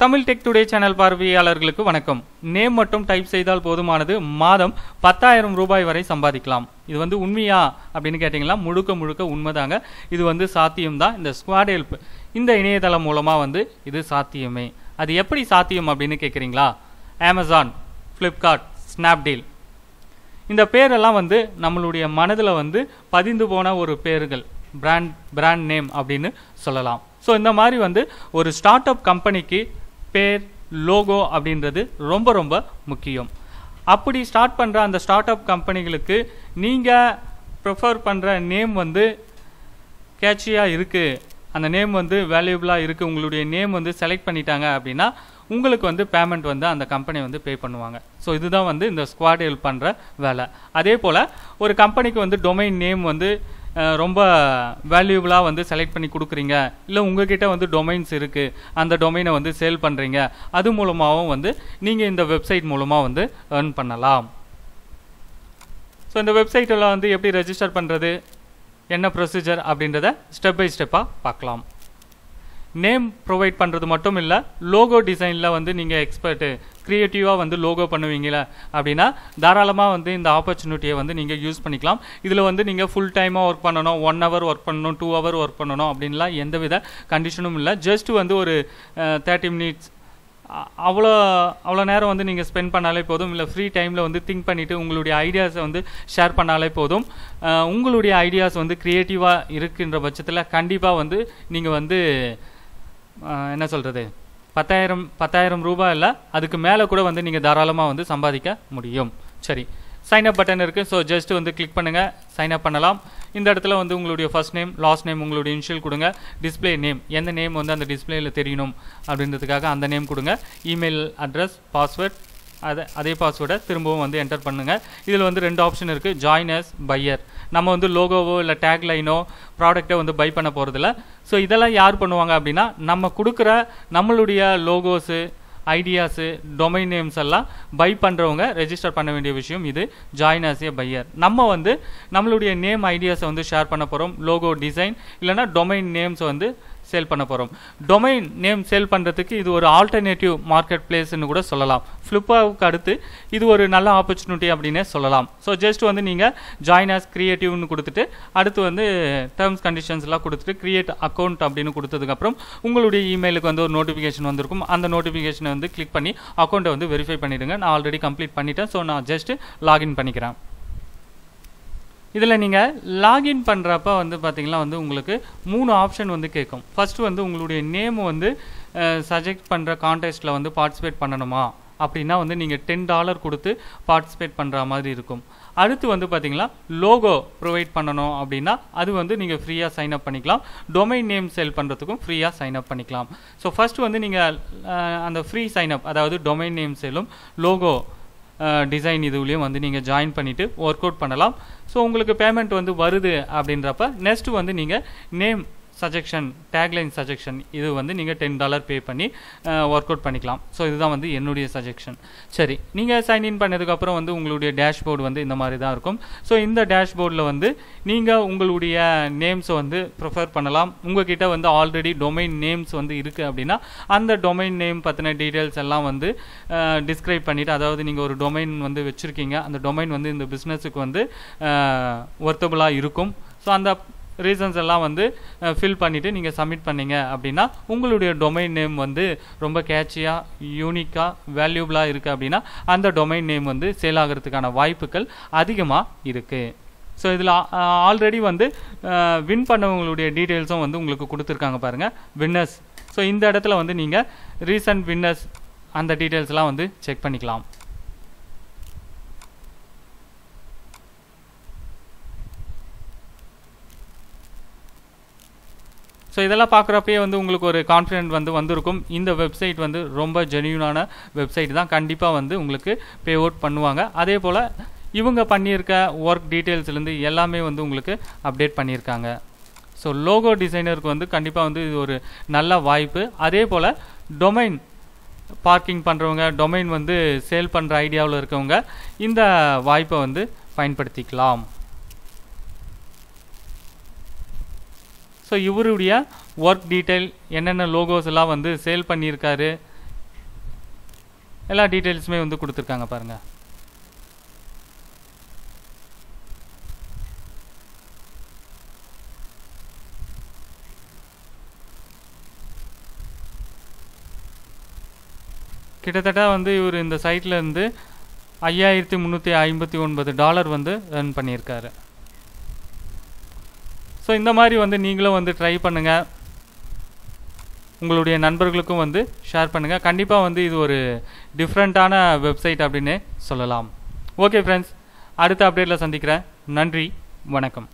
Tamil tech today channel பார்வையாளர்களுக்கு வணக்கம் name மட்டும் டைப் செய்தால் போதுமானது மாதம் பத்தாயிரம் ரூபாய் வரை சம்பாதிக்கலாம் இது வந்து உண்மையா அப்படின்னு கேட்டிங்கன்னா முழுக்க முழுக்க உண்மைதாங்க இது வந்து சாத்தியம்தான் இந்த ஸ்குவாட் ஹெல்ப் இந்த இணையதளம் மூலமாக வந்து இது சாத்தியமே அது எப்படி சாத்தியம் அப்படின்னு கேட்குறீங்களா அமேசான் ஃப்ளிப்கார்ட் ஸ்னாப்டீல் இந்த பேரெல்லாம் வந்து நம்மளுடைய மனதில் வந்து பதிந்து போன ஒரு பேர்கள் பிராண்ட் பிராண்ட் நேம் அப்படின்னு சொல்லலாம் ஸோ இந்த மாதிரி வந்து ஒரு ஸ்டார்ட் அப் கம்பெனிக்கு பேர் லோகோ அப்படின்றது ரொம்ப ரொம்ப முக்கியம் அப்படி ஸ்டார்ட் பண்ணுற அந்த ஸ்டார்ட் அப் கம்பெனிகளுக்கு நீங்கள் ப்ரிஃபர் பண்ணுற நேம் வந்து கேட்சியாக இருக்குது அந்த நேம் வந்து வேல்யூபிளாக இருக்குது உங்களுடைய நேம் வந்து செலக்ட் பண்ணிட்டாங்க அப்படின்னா உங்களுக்கு வந்து பேமெண்ட் வந்து அந்த கம்பெனி வந்து பே பண்ணுவாங்க ஸோ இதுதான் வந்து இந்த ஸ்குவாட் ஹெல்ப் பண்ணுற வேலை அதே போல் ஒரு கம்பெனிக்கு வந்து டொமைன் நேம் வந்து ரொம்ப வேல்யூபிளாக வந்து செலக்ட் பண்ணி கொடுக்குறீங்க இல்லை உங்ககிட்ட வந்து டொமைன்ஸ் இருக்குது அந்த டொமைனை வந்து சேல் பண்ணுறீங்க அது மூலமாகவும் வந்து நீங்கள் இந்த வெப்சைட் மூலமாக வந்து ஏர்ன் பண்ணலாம் ஸோ இந்த வெப்சைட்டெல்லாம் வந்து எப்படி ரெஜிஸ்டர் பண்ணுறது என்ன ப்ரொசீஜர் அப்படின்றத ஸ்டெப் பை ஸ்டெப்பாக பார்க்கலாம் நேம் ப்ரொவைட் பண்ணுறது மட்டும் இல்லை லோகோ டிசைனில் வந்து நீங்கள் எக்ஸ்பர்ட்டு க்ரியேட்டிவாக வந்து லோகோ பண்ணுவீங்களே அப்படின்னா தாராளமாக வந்து இந்த ஆப்பர்ச்சுனிட்டியை வந்து நீங்கள் யூஸ் பண்ணிக்கலாம் இதில் வந்து நீங்கள் ஃபுல் டைமாக ஒர்க் பண்ணணும் ஒன் ஹவர் ஒர்க் பண்ணணும் டூ ஹவர் ஒர்க் பண்ணணும் அப்படின்லாம் எந்தவித கண்டிஷனும் இல்லை ஜஸ்ட் வந்து ஒரு தேர்ட்டி மினிட்ஸ் அவ்வளோ அவ்வளோ நேரம் வந்து நீங்கள் ஸ்பெண்ட் பண்ணாலே போதும் இல்லை ஃப்ரீ டைமில் வந்து திங்க் பண்ணிவிட்டு உங்களுடைய ஐடியாஸை வந்து ஷேர் பண்ணாலே போதும் உங்களுடைய ஐடியாஸ் வந்து க்ரியேட்டிவாக இருக்கின்ற பட்சத்தில் கண்டிப்பாக வந்து நீங்கள் வந்து என்ன சொல்கிறது பத்தாயிரம் பத்தாயிரம் ரூபாய் இல்லை அதுக்கு மேலே கூட வந்து நீங்கள் தாராளமாக வந்து சம்பாதிக்க முடியும் சரி சைன் அப் பட்டன் இருக்குது ஸோ ஜஸ்ட் வந்து கிளிக் பண்ணுங்கள் சைன் அப் பண்ணலாம் இந்த இடத்துல வந்து உங்களுடைய ஃபஸ்ட் நேம் லாஸ்ட் நேம் உங்களுடைய இன்ஷியல் கொடுங்க டிஸ்பிளே நேம் எந்த நேம் வந்து அந்த டிஸ்பிளேயில் தெரியணும் அப்படின்றதுக்காக அந்த நேம் கொடுங்க இமெயில் அட்ரஸ் பாஸ்வேர்ட் அதே அதே பாஸ்வேர்டை திரும்பவும் வந்து என்டர் பண்ணுங்கள் இதில் வந்து ரெண்டு ஆப்ஷன் இருக்குது ஜாயினர்ஸ் பையர் நம்ம வந்து லோகோவோ இல்லை டேக் லைனோ ப்ராடக்ட்டை வந்து பை பண்ண போகிறதில்ல ஸோ இதெல்லாம் யார் பண்ணுவாங்க அப்படின்னா நம்ம கொடுக்குற நம்மளுடைய லோகோஸு ஐடியாஸு டொமைன் நேம்ஸ் எல்லாம் பை பண்ணுறவங்க ரெஜிஸ்டர் பண்ண வேண்டிய விஷயம் இது ஜாயின் ஏ பையர் நம்ம வந்து நம்மளுடைய நேம் ஐடியாஸை வந்து ஷேர் பண்ண போகிறோம் லோகோ டிசைன் இல்லைனா டொமைன் நேம்ஸை வந்து சேல் பண்ண போகிறோம் டொமைன் நேம் சேல் பண்ணுறதுக்கு இது ஒரு ஆல்டர்னேட்டிவ் மார்க்கெட் பிளேஸ்ன்னு கூட சொல்லலாம் ஃப்ளிப்கார்ட்க்கு அடுத்து இது ஒரு நல்ல ஆப்பர்ச்சுனிட்டி அப்படின்னே சொல்லலாம் ஸோ ஜஸ்ட் வந்து நீங்கள் ஜாயின் ஆஸ் கிரியேட்டிவ்னு கொடுத்துட்டு அடுத்து வந்து டேர்ம்ஸ் கண்டிஷன்ஸ்லாம் கொடுத்துட்டு கிரியேட் அக்கௌண்ட் அப்படின்னு கொடுத்ததுக்கப்புறம் உங்களுடைய இமெயிலுக்கு வந்து ஒரு நோட்டிஃபிகேஷன் வந்திருக்கும் அந்த நோட்டிஃபிகேஷனை வந்து கிளிக் பண்ணி அக்கௌண்ட்டை வந்து வெரிஃபை பண்ணிவிடுங்க நான் ஆல்ரெடி கம்ப்ளீட் பண்ணிட்டேன் ஸோ நான் ஜஸ்ட்டு லாகின் பண்ணிக்கிறேன் இதில் நீங்கள் லாகின் பண்ணுறப்ப வந்து பார்த்திங்கன்னா வந்து உங்களுக்கு மூணு ஆப்ஷன் வந்து கேட்கும் ஃபஸ்ட்டு வந்து உங்களுடைய நேம் வந்து சஜெக்ட் பண்ணுற கான்டெஸ்ட்டில் வந்து பார்ட்டிசிபேட் பண்ணணுமா அப்படின்னா வந்து நீங்கள் டென் டாலர் கொடுத்து பார்ட்டிசிபேட் பண்ணுற மாதிரி இருக்கும் அடுத்து வந்து பார்த்திங்கன்னா லோகோ ப்ரொவைட் பண்ணணும் அப்படின்னா அது வந்து நீங்கள் ஃப்ரீயாக சைன் அப் பண்ணிக்கலாம் டொமைன் நேம் செல் பண்ணுறதுக்கும் ஃப்ரீயாக சைன் அப் பண்ணிக்கலாம் ஸோ ஃபஸ்ட்டு வந்து நீங்கள் அந்த ஃப்ரீ சைன் அப் அதாவது டொமைன் நேம் செல்லும் லோகோ டிசைன் இதுலேயும் வந்து நீங்கள் ஜாயின் பண்ணிவிட்டு ஒர்க் அவுட் பண்ணலாம் ஸோ உங்களுக்கு பேமெண்ட் வந்து வருது அப்படின்றப்ப நெக்ஸ்ட்டு வந்து நீங்கள் நேம் சஜெக்ஷன் டேக்லைன் சஜெக்ஷன் இது வந்து நீங்கள் டென் டாலர் பே பண்ணி ஒர்க் அவுட் பண்ணிக்கலாம் ஸோ இதுதான் வந்து என்னுடைய சஜெக்ஷன் சரி நீங்கள் சைன்இன் பண்ணதுக்கப்புறம் வந்து உங்களுடைய டேஷ்போர்டு வந்து இந்த மாதிரி தான் இருக்கும் ஸோ இந்த டேஷ்போர்டில் வந்து நீங்கள் உங்களுடைய நேம்ஸை வந்து ப்ரிஃபர் பண்ணலாம் உங்ககிட்ட வந்து ஆல்ரெடி டொமைன் நேம்ஸ் வந்து இருக்குது அப்படின்னா அந்த டொமைன் நேம் பற்றின டீட்டெயில்ஸ் எல்லாம் வந்து டிஸ்கிரைப் பண்ணிவிட்டு அதாவது நீங்கள் ஒரு டொமைன் வந்து வச்சுருக்கீங்க அந்த டொமைன் வந்து இந்த பிஸ்னஸுக்கு வந்து ஒர்த்தபுளாக இருக்கும் ஸோ அந்த ரீசன்ஸ் எல்லாம் வந்து ஃபில் பண்ணிவிட்டு நீங்கள் சப்மிட் பண்ணீங்க அப்படின்னா உங்களுடைய டொமைன் நேம் வந்து ரொம்ப கேட்சியாக யூனிக்காக வேல்யூபிளாக இருக்குது அப்படின்னா அந்த டொமைன் நேம் வந்து சேல் ஆகிறதுக்கான வாய்ப்புகள் அதிகமாக இருக்குது ஸோ இதில் ஆல்ரெடி வந்து வின் பண்ணவங்களுடைய டீட்டெயில்ஸும் வந்து உங்களுக்கு கொடுத்துருக்காங்க பாருங்கள் வின்னர்ஸ் ஸோ இந்த இடத்துல வந்து நீங்கள் ரீசன்ட் வின்னர்ஸ் அந்த டீட்டெயில்ஸ்லாம் வந்து செக் பண்ணிக்கலாம் ஸோ இதெல்லாம் பார்க்குறப்பயே வந்து உங்களுக்கு ஒரு கான்ஃபிடென்ட் வந்து வந்திருக்கும் இந்த வெப்சைட் வந்து ரொம்ப ஜென்யூனான வெப்சைட் தான் கண்டிப்பாக வந்து உங்களுக்கு பே அவுட் பண்ணுவாங்க அதே போல் இவங்க பண்ணியிருக்க ஒர்க் டீட்டெயில்ஸ்லேருந்து எல்லாமே வந்து உங்களுக்கு அப்டேட் பண்ணியிருக்காங்க ஸோ லோகோ டிசைனருக்கு வந்து கண்டிப்பாக வந்து இது ஒரு நல்ல வாய்ப்பு அதே போல் டொமைன் பார்க்கிங் பண்ணுறவங்க டொமைன் வந்து சேல் பண்ணுற ஐடியாவில் இருக்கவங்க இந்த வாய்ப்பை வந்து பயன்படுத்திக்கலாம் ஸோ இவருடைய ஒர்க் டீட்டெயில் என்னென்ன லோகோஸ் எல்லாம் வந்து சேல் பண்ணியிருக்காரு எல்லா டீட்டெயில்ஸுமே வந்து கொடுத்துருக்காங்க பாருங்கள் கிட்டத்தட்ட வந்து இவர் இந்த சைட்டில் இருந்து ஐயாயிரத்தி முந்நூற்றி ஐம்பத்தி ஒன்பது டாலர் வந்து ரன் பண்ணியிருக்காரு ஸோ இந்த மாதிரி வந்து நீங்களும் வந்து ட்ரை பண்ணுங்கள் உங்களுடைய நண்பர்களுக்கும் வந்து ஷேர் பண்ணுங்கள் கண்டிப்பாக வந்து இது ஒரு டிஃப்ரெண்ட்டான வெப்சைட் அப்படின்னு சொல்லலாம் ஓகே ஃப்ரெண்ட்ஸ் அடுத்த அப்டேட்டில் சந்திக்கிறேன் நன்றி வணக்கம்